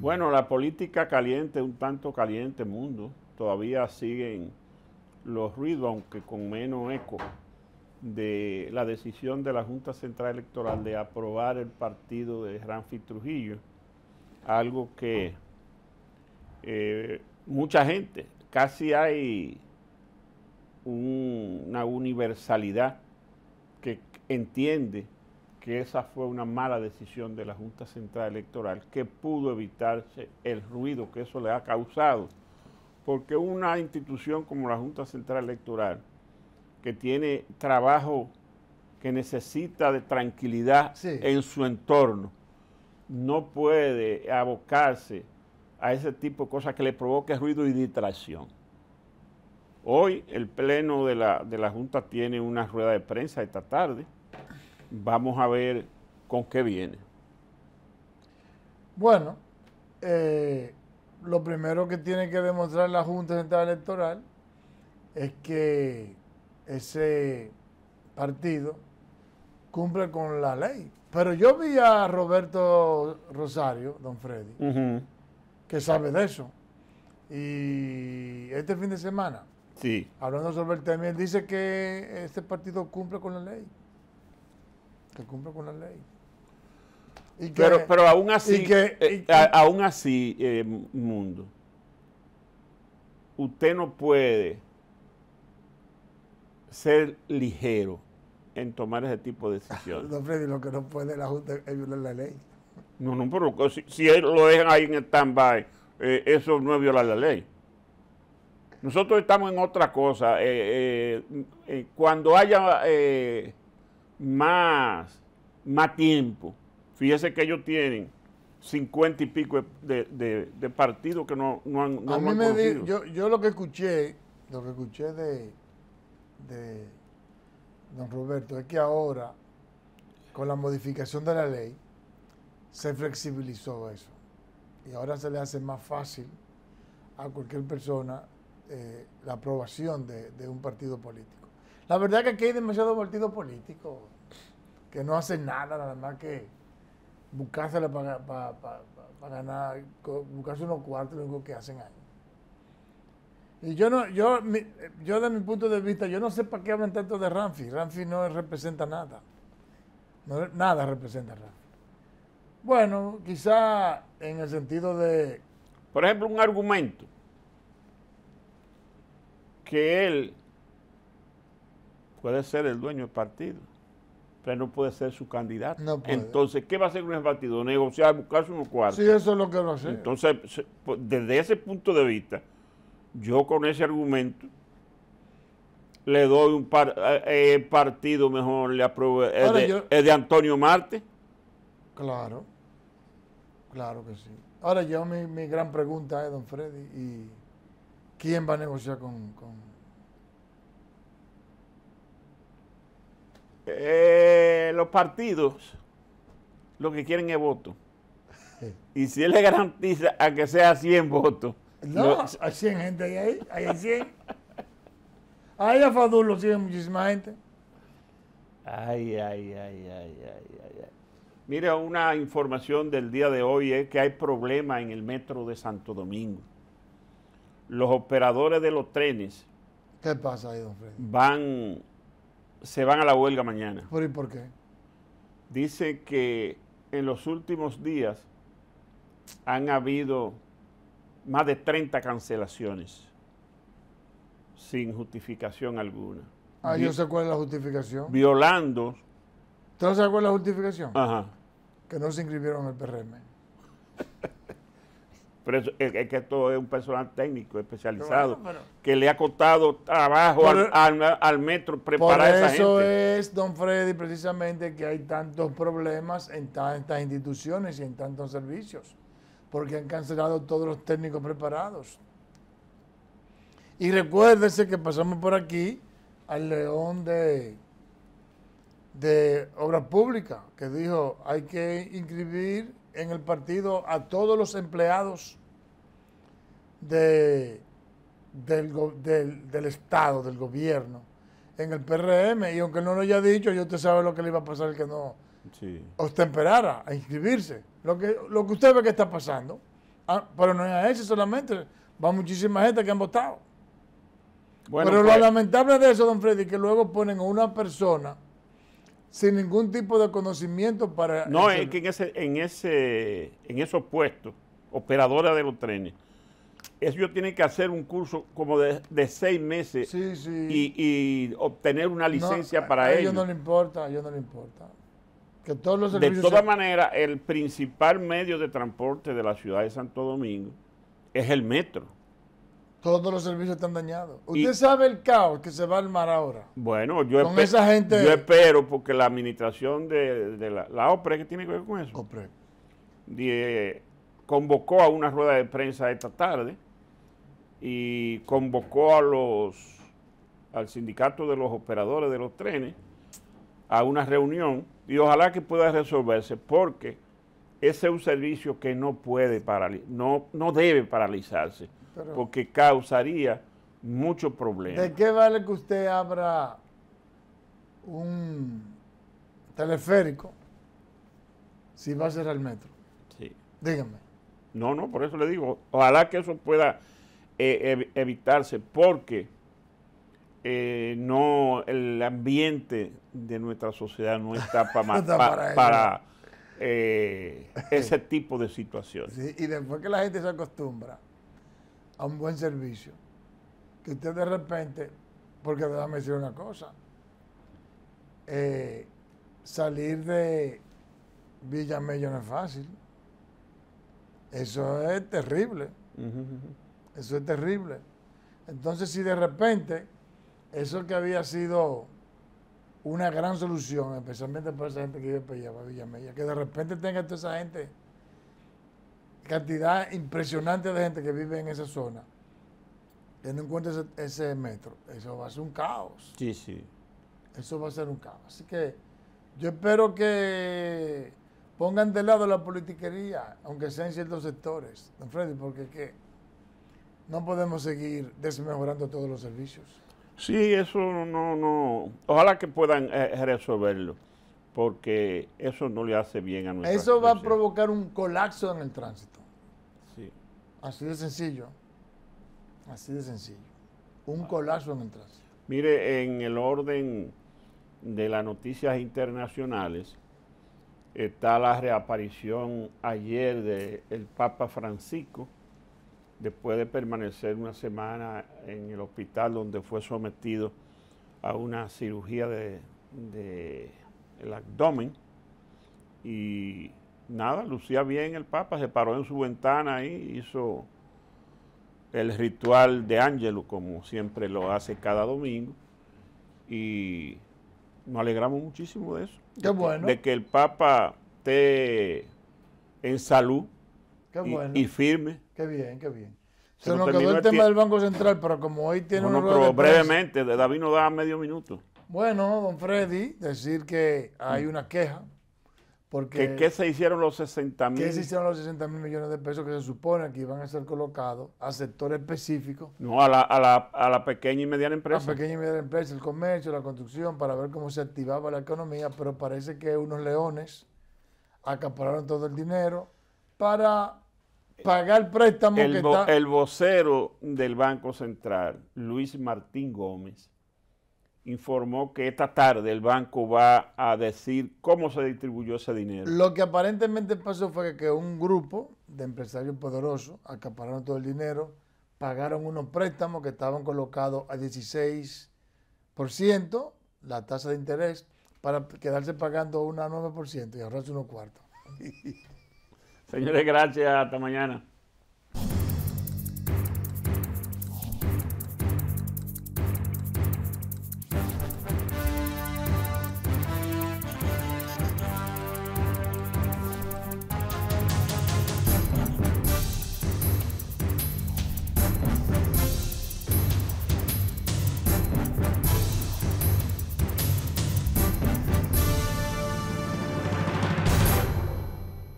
Bueno, la política caliente, un tanto caliente mundo, todavía siguen los ruidos, aunque con menos eco, de la decisión de la Junta Central Electoral de aprobar el partido de Ranfi Trujillo, algo que eh, mucha gente, casi hay una universalidad que entiende que esa fue una mala decisión de la Junta Central Electoral que pudo evitarse el ruido que eso le ha causado. Porque una institución como la Junta Central Electoral, que tiene trabajo que necesita de tranquilidad en su entorno, no puede abocarse a ese tipo de cosas que le provoque ruido y distracción. Hoy el Pleno de la, de la Junta tiene una rueda de prensa esta tarde Vamos a ver con qué viene. Bueno, eh, lo primero que tiene que demostrar la Junta Central Electoral es que ese partido cumple con la ley. Pero yo vi a Roberto Rosario, don Freddy, que sabe de eso. Y este fin de semana, sí. hablando sobre el tema, él dice que este partido cumple con la ley que cumple con la ley. pero, pero aún así, eh, aún así, eh, mundo, usted no puede ser ligero en tomar ese tipo de decisiones. no, lo que no puede la Junta es violar la ley. No, no, pero si, lo dejan ahí en stand-by, eh, eso no es violar la ley. Nosotros estamos en otra cosa. cuando haya más, más tiempo. Fíjese que ellos tienen 50 y pico de, partidos que no, han, no yo, lo que escuché, lo que escuché de, don Roberto es que ahora, con la modificación de la ley, se flexibilizó eso. Y ahora se le hace más fácil a cualquier persona eh, la aprobación de un partido político. La verdad es que aquí hay demasiado partidos político que no hace nada, nada más que buscársela para, para, para, ganar, buscarse unos cuartos, lo que hacen ahí. Y yo no, yo, mi, yo de mi punto de vista, yo no sé para qué hablan tanto de Ramfi. Ramfi no representa nada. nada representa Ramfi. Bueno, quizá en el sentido de... Por ejemplo, un argumento que él puede ser el dueño del partido, pero no puede ser su candidato. Entonces, ¿qué va a hacer un partido? Negociar, buscarse unos cuarto? Sí, eso es lo que va a hacer. Entonces, pues, desde ese punto de vista, yo con ese argumento le doy un eh, eh, partido mejor, le apruebo. Es de, Antonio Marte. Claro, claro que sí. Ahora yo mi, gran pregunta es, don Freddy, ¿y quién va a negociar con, con Eh, los partidos lo que quieren es voto. Y si él le garantiza a que sea 100 votos. No, hay 100 gente ahí, ahí hay, 100. Ahí a Fadul lo sigue muchísima gente. Ay, ay, ay, ay, ay, ay. Mira, una información del día de hoy es que hay problema en el metro de Santo Domingo. Los operadores de los trenes. ¿Qué pasa ahí, don Fred? Van se van a la huelga mañana. ¿Por y por qué? Dice que en los últimos días han habido más de 30 cancelaciones sin justificación alguna. Ah, yo sé cuál es la justificación. Violando. ¿Usted no sabes cuál es la justificación? Ajá. Que no se inscribieron en el PRM es, que esto es un personal técnico especializado que le ha costado trabajo al, e- metro preparar por eso es, don Freddy, precisamente que hay tantos problemas en tantas instituciones y en tantos servicios, porque han cancelado todos los técnicos preparados. Y recuérdese que pasamos por aquí al león de, de Obras Públicas, que dijo, hay que inscribir en el partido a todos los empleados del, Estado, del gobierno, en el PRM. Y aunque no lo haya dicho, yo usted sabe lo que le iba a pasar que no sí. ostemperara a inscribirse. Lo que, lo que usted ve que está pasando. Ah, pero no es a ese solamente, va muchísima gente que han votado. Bueno, pero lo pues- lamentable de eso, don Freddy, que luego ponen a una persona sin ningún tipo de conocimiento para... No, es que en, ese, en, ese, en esos puestos, operadora de los trenes, eso yo tiene que hacer un curso como de, seis meses Y, obtener una licencia para para a ellos. no le importa, a ellos no le importa. Que todos los de todas maneras, el principal medio de transporte de la ciudad de Santo Domingo es el metro. Todos los servicios están dañados. Usted sabe el caos que se va al mar ahora. Bueno, yo, yo espero, porque la administración de, la, OPRE, que tiene que ver con eso? OPRE convocó a una rueda de prensa esta tarde y convocó a los al sindicato de los operadores de los trenes a una reunión y ojalá que pueda resolverse porque ese es un servicio que no puede no, no debe paralizarse porque causaría muchos problemas. ¿De qué vale que usted abra un teleférico si va a cerrar el metro? Sí. Dígame. No, no, por eso le digo, ojalá que eso pueda eh, evitarse, porque eh, no, el ambiente de nuestra sociedad no está, para, eh, ese tipo de situaciones. y después que la gente se acostumbra a un buen servicio, que usted de repente, porque déjame decir una cosa, salir de Villa Mello no es fácil eso es terrible. Eso es terrible. Entonces, si de repente eso que había sido una gran solución, especialmente para esa gente que vive para Villamella, que de repente tenga toda esa gente, cantidad impresionante de gente que vive en esa zona, teniendo en cuenta ese metro, eso va a ser un caos. Sí, sí. Eso va a ser un caos. Así que yo espero que Pongan de lado la politiquería, aunque sea en ciertos sectores, don Freddy, porque ¿qué? no podemos seguir desmejorando todos los servicios. Sí, eso no, no. Ojalá que puedan eh, resolverlo, porque eso no le hace bien a nuestra Eso va a provocar un colapso en el tránsito. Sí. Así de sencillo. Así de sencillo. Un colapso en el tránsito. Mire, en el orden de las noticias internacionales, está la reaparición ayer del el Papa Francisco, después de permanecer una semana en el hospital donde fue sometido a una cirugía del de, el abdomen. Y nada, lucía bien el Papa, se paró en su ventana y hizo el ritual de Ángelo, como siempre lo hace cada domingo. Y nos alegramos muchísimo de eso. Qué de bueno. Que, de que el Papa esté en salud y, firme. Qué bien, qué bien. Se, nos quedó el tema del Banco Central, pero como hoy tiene no, pero de brevemente, David nos da medio minuto. Bueno, don Freddy, decir que hay mm. una queja ¿Qué, se hicieron los 60 mil? los 60 millones de pesos que se supone que iban a ser colocados a sectores específicos? No, a la, pequeña y mediana empresa. A la pequeña y mediana empresa, el comercio, la construcción, para ver cómo se activaba la economía, pero parece que unos leones acapararon todo el dinero para pagar préstamos el, que está... El vocero del Banco Central, Luis Martín Gómez, informó que esta tarde el banco va a decir cómo se distribuyó ese dinero. Lo que aparentemente pasó fue que un grupo de empresarios poderosos acapararon todo el dinero, pagaron unos préstamos que estaban colocados a 16% la tasa de interés para quedarse pagando una 9% y ahorrarse unos cuartos. Señores, gracias. Hasta mañana.